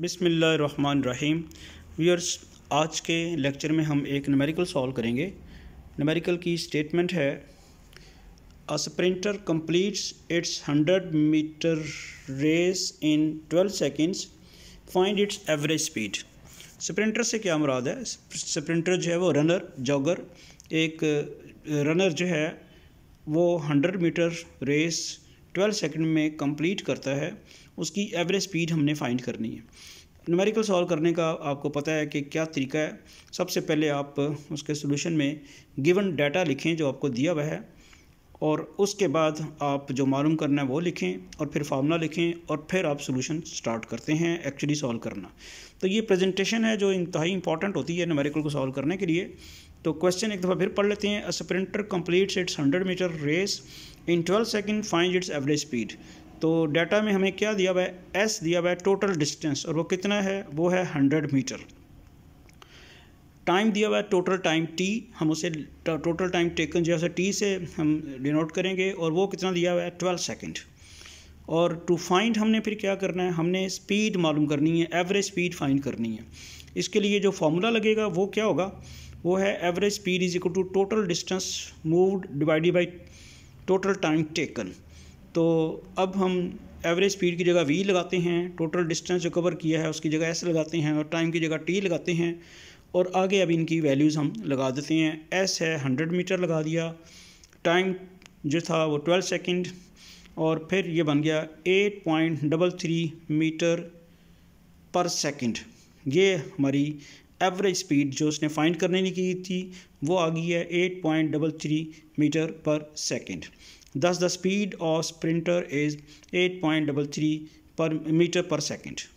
बिसमीम व्यूअर्स आज के लेक्चर में हम एक नमेरिकल सॉल्व करेंगे नमेरिकल की स्टेटमेंट है a sprinter completes its hundred metre race in twelve seconds find its average speed sprinter से क्या मुराद है स्प्रिंटर जो है वो रनर जॉगर एक रनर जो है वो hundred metre race twelve second में कंप्लीट करता है उसकी एवरेज स्पीड हमने फाइंड करनी है न्यूमेरिकल सॉल्व करने का आपको पता है कि क्या तरीका है सबसे पहले आप उसके सोल्यूशन में गिवन डाटा लिखें जो आपको दिया हुआ है और उसके बाद आप जो मालूम करना है वो लिखें और फिर फार्मूला लिखें और फिर आप सोल्यूशन स्टार्ट करते हैं एक्चुअली सॉल्व करना तो ये प्रेजेंटेशन है जो इंतहाई इंपॉर्टेंट होती है नमेरिकल को सॉल्व करने के लिए तो क्वेश्चन एक दफ़ा फिर पढ़ लेते हैं sprinter completes its hundred metre race in twelve second find its average speed तो डाटा में हमें क्या दिया हुआ है एस दिया हुआ है टोटल डिस्टेंस और वो कितना है वो है हंड्रेड मीटर टाइम दिया हुआ है टोटल टाइम टी हम उसे टोटल टाइम टेकन जो है टी से हम डिनोट करेंगे और वो कितना दिया हुआ है ट्वेल्व सेकेंड और टू फाइंड हमने फिर क्या करना है हमने स्पीड मालूम करनी है एवरेज स्पीड फाइंड करनी है इसके लिए जो फार्मूला लगेगा वो क्या होगा वो है average speed is equal to total distance moved divided by total time taken तो अब हम एवरेज स्पीड की जगह वी लगाते हैं टोटल डिस्टेंस जो कवर किया है उसकी जगह एस लगाते हैं और टाइम की जगह टी लगाते हैं और आगे अब इनकी वैल्यूज़ हम लगा देते हैं एस है हंड्रेड मीटर लगा दिया टाइम जो था वो ट्वेल्व सेकेंड और फिर ये बन गया eight point double three metre per second ये हमारी एवरेज स्पीड जो उसने फाइंड करने की थी वो आ गई है eight point double three metre per second thus the speed of sprinter is eight point double three per metre per second